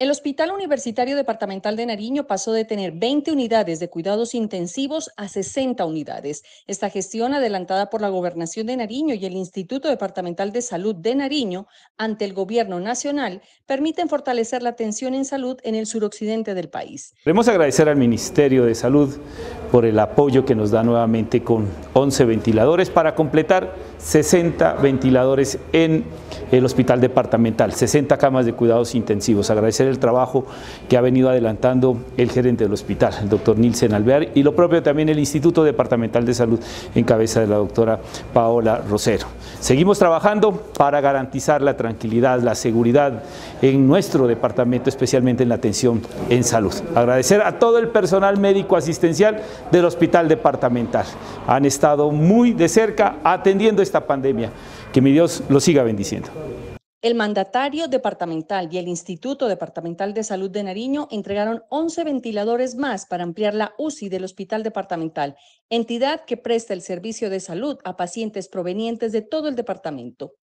El Hospital Universitario Departamental de Nariño pasó de tener 20 unidades de cuidados intensivos a 60 unidades. Esta gestión adelantada por la Gobernación de Nariño y el Instituto Departamental de Salud de Nariño ante el Gobierno Nacional permiten fortalecer la atención en salud en el suroccidente del país. Queremos agradecer al Ministerio de Salud por el apoyo que nos da nuevamente con 11 ventiladores para completar 60 ventiladores en el Hospital Departamental, 60 camas de cuidados intensivos. Agradecer el trabajo que ha venido adelantando el gerente del hospital, el doctor Nilsen Alvear, y lo propio también el Instituto Departamental de Salud en cabeza de la doctora Paola Rosero. Seguimos trabajando para garantizar la tranquilidad, la seguridad en nuestro departamento, especialmente en la atención en salud. Agradecer a todo el personal médico asistencial del Hospital Departamental. Han estado muy de cerca atendiendo esta pandemia. Que mi Dios lo siga bendiciendo. El mandatario departamental y el Instituto Departamental de Salud de Nariño entregaron 11 ventiladores más para ampliar la UCI del Hospital Departamental, entidad que presta el servicio de salud a pacientes provenientes de todo el departamento.